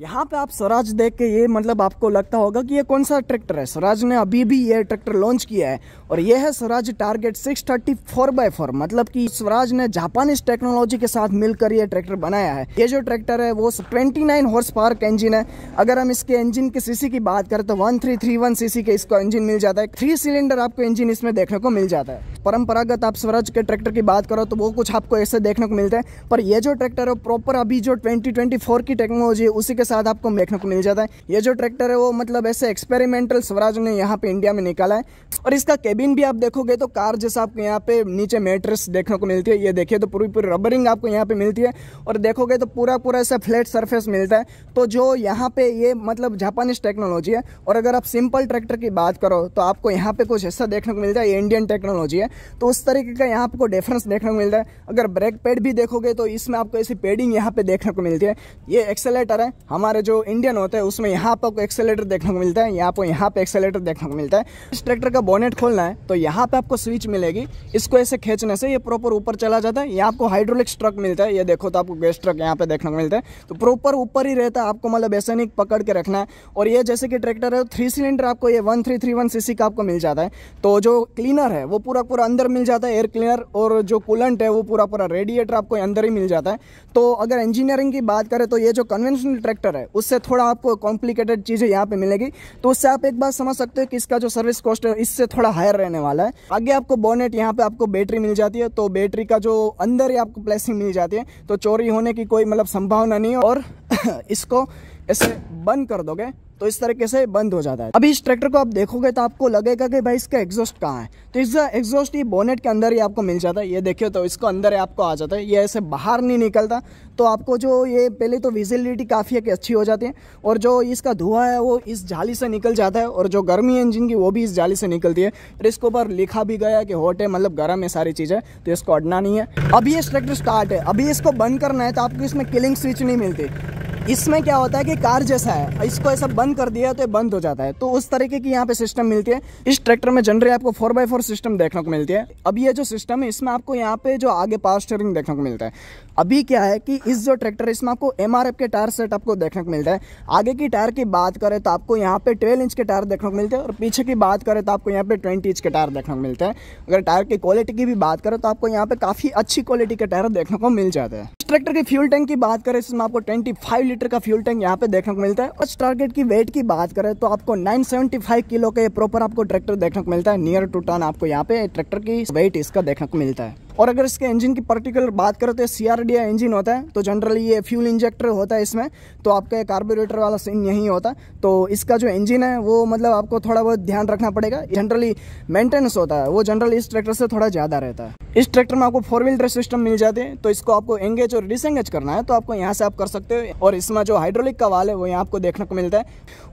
यहाँ पे आप स्वराज देख के ये मतलब आपको लगता होगा कि ये कौन सा ट्रैक्टर है स्वराज ने अभी भी ये ट्रैक्टर लॉन्च किया है और ये है Swaraj target 634 thirty four by four मतलब कि स्वराज ने जापानीज टेक्नोलॉजी के साथ मिलकर ये ट्रैक्टर बनाया है ये जो ट्रैक्टर है वो 29 हॉर्स पावर का इंजिन है अगर हम इसके इंजिन के सीसी की बात करें तो वन सीसी के इसको इंजिन मिल जाता है थ्री सिलेंडर आपको इंजिन इसमें देखने को मिल जाता है परंपरागत आप स्वराज के ट्रैक्टर की बात करो तो वो कुछ आपको ऐसे देखने को मिलता है पर ये जो ट्रैक्टर है प्रॉपर अभी जो ट्वेंटी की टेक्नोलॉजी है उसी के साथ आपको देखने को मिल जाता है ये जो ट्रैक्टर है वो मतलब ऐसे एक्सपेरिमेंटल स्वराज ने यहाँ पे इंडिया में निकाला है और इसका केबिन भी आप देखोगे तो कार जैसा आपको यहाँ पे नीचे मेट्रेस देखने को मिलती है ये देखिए तो पूरी पूरी रबरिंग आपको यहाँ पे मिलती है और देखोगे तो पूरा पूरा ऐसा फ्लैट सर्फेस मिलता है तो जो यहाँ पे ये मतलब जापानीज टेक्नोलॉजी है और अगर आप सिंपल ट्रैक्टर की बात करो तो आपको यहाँ पे कुछ ऐसा देखने को मिलता है इंडियन टेक्नोलॉजी है तो उस तरीके का यहाँ आपको डिफरेंस देखने को मिलता है अगर ब्रेक पेड भी देखोगे तो इसमें आपको ऐसी पेडिंग यहाँ पे देखने को मिलती है ये एक्सेलेटर है हमारे जो इंडियन होते हैं उसमें यहाँ पर आपको एक्सेलेटर देखने को मिलता है यहाँ आपको यहाँ पे एक्सेलेटर देखने को मिलता है इस ट्रैक्टर का बोनेट खोलना है तो यहाँ पे आपको स्विच मिलेगी इसको ऐसे खींचने से ये प्रॉपर ऊपर चला जाता है यहाँ आपको हाइड्रोलिक स्ट्रक मिलता है ये देखो तो आपको गैस ट्रक यहाँ पे देखने को मिलता है तो प्रॉपर ऊपर ही रहता है आपको मतलब ऐसे नहीं पकड़ के रखना है और ये जैसे कि ट्रैक्टर है थ्री तो सिलेंडर आपको ये one three three one C का आपको मिल जाता है तो जो क्लीनर है वो पूरा पूरा अंदर मिल जाता है एयर क्लीनर और जो कूलेंट है वो पूरा पूरा रेडिएटर आपको अंदर ही मिल जाता है तो अगर इंजीनियरिंग की बात करें तो ये जो कन्वेंशनल ट्रैक्टर सेक्टर है उससे थोड़ा आपको कॉम्प्लिकेटेड चीज़ें यहाँ पे मिलेगी तो उससे आप एक बार समझ सकते हो कि इसका जो सर्विस कॉस्ट है इससे थोड़ा हायर रहने वाला है आगे आपको बोनेट यहाँ पे आपको बैटरी मिल जाती है तो बैटरी का जो अंदर ही आपको प्लेसिंग मिल जाती है तो चोरी होने की कोई मतलब संभावना नहीं है और इसको ऐसे बंद कर दोगे तो इस तरीके से बंद हो जाता है अभी इस ट्रैक्टर को आप देखोगे तो आपको लगेगा कि भाई इसका एग्जॉस्ट कहाँ है तो इसका एग्जॉस्ट ये बोनेट के अंदर ही आपको मिल जाता है ये देखिए तो इसको अंदर ही आपको आ जाता है ये ऐसे बाहर नहीं निकलता तो आपको जो ये पहले तो विजिबिलिटी काफ़ी है कि अच्छी हो जाती है और जो इसका धुआं है वो इस जाली से निकल जाता है और जो गर्मी इंजन की वो भी इस जाली से निकलती है और इसके ऊपर लिखा भी गया है कि होट है मतलब गर्म है सारी चीज़ें तो इसको अडना नहीं है अभी ये ट्रैक्टर स्टार्ट है अभी इसको बंद करना है तो आपको इसमें किलिंग स्विच नहीं मिलती इसमें क्या होता है कि कार जैसा है इसको ऐसा बंद कर दिया तो ये बंद हो जाता है तो उस तरीके की यहाँ पे सिस्टम मिलती है इस ट्रैक्टर में जनरली आपको फोर बाई फोर सिस्टम देखने को मिलती है अब ये जो सिस्टम है इसमें आपको यहाँ पे जो आगे पावर स्टेयरिंग देखने को मिलता है अभी क्या है कि इस जो ट्रैक्टर है इसमें आपको एम के टायर सेट आपको देखने को मिलता है आगे की टायर की बात करें तो आपको यहाँ पे ट्वेल्व इंच के टायर देखने को मिलते हैं और पीछे की बात करें तो आपको यहाँ पे ट्वेंटी इंच के टायर देखने को मिलते हैं अगर टायर की क्वालिटी की भी बात करें तो आपको यहाँ पे काफ़ी अच्छी क्वालिटी के टायर देखने को मिल जाते हैं ट्रैक्टर की फ्यूल टैंक की बात करें इसमें आपको ट्वेंटी फाइव लीटर का फ्यूल टैंक यहाँ पे देखने को मिलता है और टारगेट की वेट की बात करें तो आपको 975 किलो का ये प्रॉपर आपको ट्रैक्टर देखने को मिलता है नियर टू टन आपको यहाँ पे ट्रैक्टर की वेट इसका देखने को मिलता है और अगर इसके इंजन की पर्टिकुलर बात करें तो सी आर इंजन होता है तो जनरली ये फ्यूल इंजेक्टर होता है इसमें तो आपका ये कार्बोरेटर वाला सीन यही होता तो इसका जो इंजन है वो मतलब आपको थोड़ा बहुत ध्यान रखना पड़ेगा जनरली मेंटेनेंस होता है वो जनरली इस ट्रैक्टर से थोड़ा ज़्यादा रहता है इस ट्रैक्टर में आपको फोर व्हील ड्रेव सिस्टम मिल जाते हैं तो इसको आपको एंगेज और डिसंगेज करना है तो आपको यहाँ से आप कर सकते हो और इसमें जो हाइड्रोलिक का वाल है वो यहाँ आपको देखने को मिलता है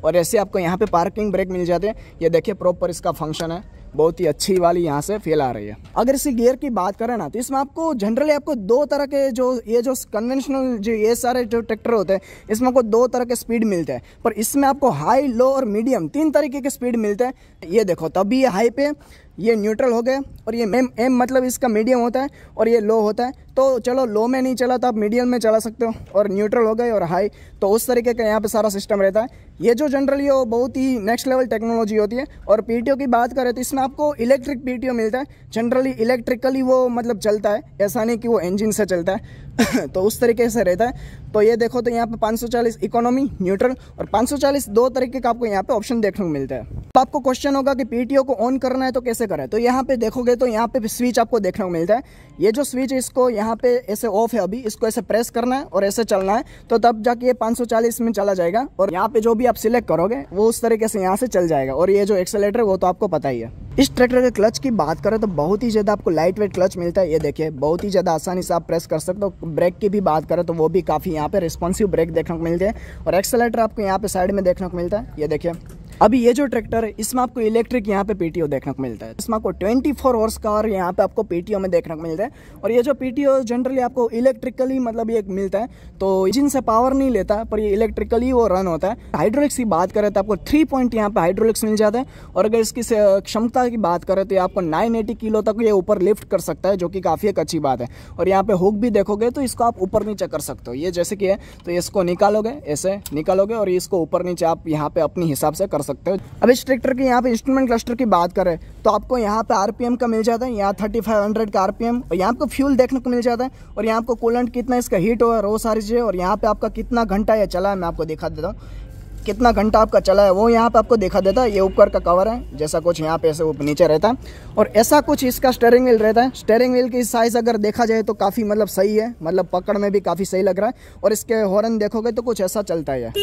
और ऐसे आपको यहाँ पे पार्किंग ब्रेक मिल जाते हैं ये देखिए प्रॉपर इसका फंक्शन है बहुत ही अच्छी वाली यहाँ से फील आ रही है अगर इसी गियर की बात करें ना तो इसमें आपको जनरली आपको दो तरह के जो ये जो कन्वेंशनल जो ये सारे जो ट्रैक्टर होते हैं इसमें आपको दो तरह के स्पीड मिलते हैं पर इसमें आपको हाई लो और मीडियम तीन तरीके के स्पीड मिलते हैं ये देखो तभी ये हाई पे ये न्यूट्रल हो गए और ये एम एम मतलब इसका मीडियम होता है और ये लो होता है तो चलो लो में नहीं चला तो आप मीडियम में चला सकते हो और न्यूट्रल हो गए और हाई तो उस तरीके का यहाँ पे सारा सिस्टम रहता है ये जो जनरली वो बहुत ही नेक्स्ट लेवल टेक्नोलॉजी होती है और पी की बात करें तो इसमें आपको इलेक्ट्रिक पी मिलता है जनरली इलेक्ट्रिकली वो मतलब चलता है ऐसा नहीं कि वो इंजिन से चलता है तो उस तरीके से रहता है तो ये देखो तो यहाँ पे 540 इकोनॉमी न्यूट्रल और 540 दो तरीके का आपको यहाँ पे ऑप्शन देखने को मिलता है तो आपको क्वेश्चन होगा कि पीटीओ को ऑन करना है तो कैसे करें तो यहाँ पे देखोगे तो यहाँ पे स्विच आपको देखने को मिलता है ये जो स्विच इसको यहाँ पे ऐसे ऑफ है अभी इसको ऐसे प्रेस करना है और ऐसे चलना है तो तब जाके ये पाँच में चला जाएगा और यहाँ पे जो भी आप सिलेक्ट करोगे वो उस तरीके से यहाँ से चल जाएगा और ये जो एक्सेलेटर वो तो आपको पता ही है इस ट्रैक्टर के क्लच की बात करें तो बहुत ही ज़्यादा आपको लाइट वेट क्लच मिलता है ये देखिए बहुत ही ज़्यादा आसानी से आप प्रेस कर सकते हो ब्रेक की भी बात करें तो वो भी काफ़ी यहाँ पे रिस्पॉन्सिव ब्रेक देखने को मिलते हैं और एक्सेलेटर आपको यहाँ पे साइड में देखने को मिलता है ये देखिए अभी ये जो ट्रैक्टर है इसमें आपको इलेक्ट्रिक यहाँ पे पीटीओ देखने को मिलता है इसमें आपको 24 फोर आवर्स का यहाँ पे आपको पीटीओ में देखने को मिलता है और ये जो पीटीओ जनरली आपको इलेक्ट्रिकली मतलब ये मिलता है तो इंजिन से पावर नहीं लेता पर ये इलेक्ट्रिकली वो रन होता है हाइड्रोलिक्स की बात करें तो आपको थ्री पॉइंट यहाँ पे हाइड्रोलिक्स मिल जाता है और अगर इसकी क्षमता की बात करें तो आपको नाइन किलो तक ये ऊपर लिफ्ट कर सकता है जो कि काफ़ी एक अच्छी बात है और यहाँ पे हुक भी देखोगे तो इसको आप ऊपर नीचे कर सकते हो ये जैसे कि है तो इसको निकालोगे ऐसे निकालोगे और इसको ऊपर नीचे आप यहाँ पे अपने हिसाब से कर सकते हो अब इस ट्रैक्टर के यहाँ पे इंस्ट्रूमेंट क्लस्टर की बात करें तो आपको यहाँ पे आरपीएम का मिल जाता है यहाँ थर्टी फाइव हंड्रेड का आरपीएम और यहाँ आपको फ्यूल देखने को मिल जाता है और यहाँ आपको कोलेंट कितना इसका हीट हो रो सारी चीज़ें और यहाँ पे आपका कितना घंटा यह चला है मैं आपको दिखा देता हूँ कितना घंटा आपका चला है वो यहाँ पे आपको देखा देता है ये ऊपर का कवर है जैसा कुछ यहाँ पे ऐसे वो नीचे रहता है और ऐसा कुछ इसका स्टेयरिंग व्हील रहता है स्टेयरिंग व्हील की साइज़ अगर देखा जाए तो काफ़ी मतलब सही है मतलब पकड़ में भी काफ़ी सही लग रहा है और इसके हॉर्न देखोगे तो कुछ ऐसा चलता है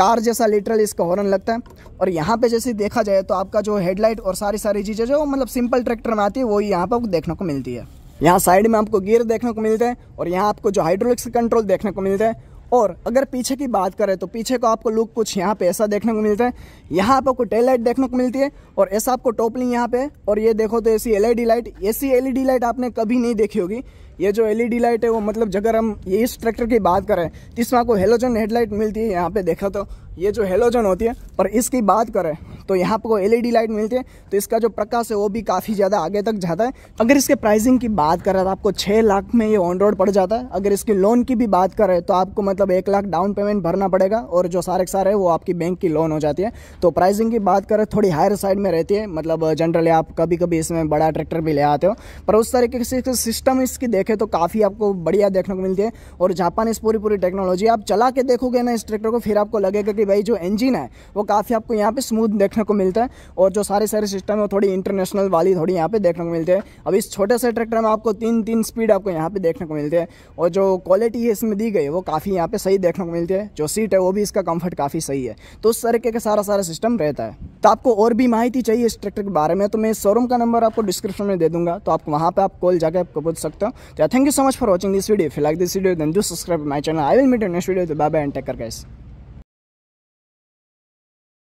कार जैसा लिटरल इसका हॉर्न लगता है और यहाँ पे जैसे देखा जाए तो आपका जो हेडलाइट और सारी सारी चीज़ें जो मतलब सिंपल ट्रैक्टर में आती है वही यहाँ पर देखने को मिलती है यहाँ साइड में आपको गियर देखने को मिलता है और यहाँ आपको जो हाइड्रोलिक्स कंट्रोल देखने को मिलता है और अगर पीछे की बात करें तो पीछे को आपको लुक कुछ यहाँ पे ऐसा देखने को मिलता है यहाँ पर आपको टेल लाइट देखने को मिलती है और ऐसा आपको टोपलिंग यहाँ पे और ये देखो तो ऐसी एलईडी लाइट ऐसी एलईडी लाइट आपने कभी नहीं देखी होगी ये जो एलईडी लाइट e है वो मतलब जगह हम ये इस ट्रैक्टर की बात करें तो इसमें आपको हेलोजन हेडलाइट मिलती है यहाँ पे देखा तो ये जो हेलोजन होती है पर इसकी बात करें तो यहाँ पर एल ई लाइट मिलती है तो इसका जो प्रकाश है वो भी काफ़ी ज़्यादा आगे तक जाता है अगर इसके प्राइसिंग की बात करें तो आपको छः लाख में ये ऑन रोड पड़ जाता है अगर इसकी लोन की भी बात करें तो आपको मतलब एक लाख डाउन पेमेंट भरना पड़ेगा और जो सारे सारे वो आपकी बैंक की लोन हो जाती है तो प्राइसिंग की बात करें थोड़ी हायर साइड में रहती है मतलब जनरली आप कभी कभी इसमें बड़ा ट्रैक्टर भी ले आते हो पर उस तरीके से सिस्टम इसकी देखें तो काफ़ी आपको बढ़िया देखने को मिलती है और जापानीज पूरी पूरी टेक्नोलॉजी आप चला के देखोगे ना इस ट्रैक्टर को फिर आपको लगेगा कि भाई जो इंजिन है वो काफ़ी आपको यहाँ पे स्मूथ देखने देखने अच्छा को मिलता है और जो सारे सारे सिस्टम है वो थोड़ी इंटरनेशनल वाली थोड़ी यहाँ पे देखने को मिलते हैं अब इस छोटे से ट्रैक्टर में आपको तीन तीन स्पीड आपको यहाँ पे देखने को मिलते हैं और जो क्वालिटी है इसमें दी गई है वो काफ़ी यहाँ पे सही देखने को मिलती है जो सीट है वो भी इसका कम्फर्ट काफ़ी सही है तो उस तरीके का सारा सारा सिस्टम रहता है तो आपको और भी माहिती चाहिए इस ट्रैक्टर के बारे में तो मैं शोरूम का नंबर आपको डिस्क्रिप्शन में दे दूंगा तो आप वहाँ पर आप कॉल जाकर आपको पूछ सकते हो तो thank you so much for watching this video फिर like this video then do subscribe my channel I will meet next video तो bye bye and take care guys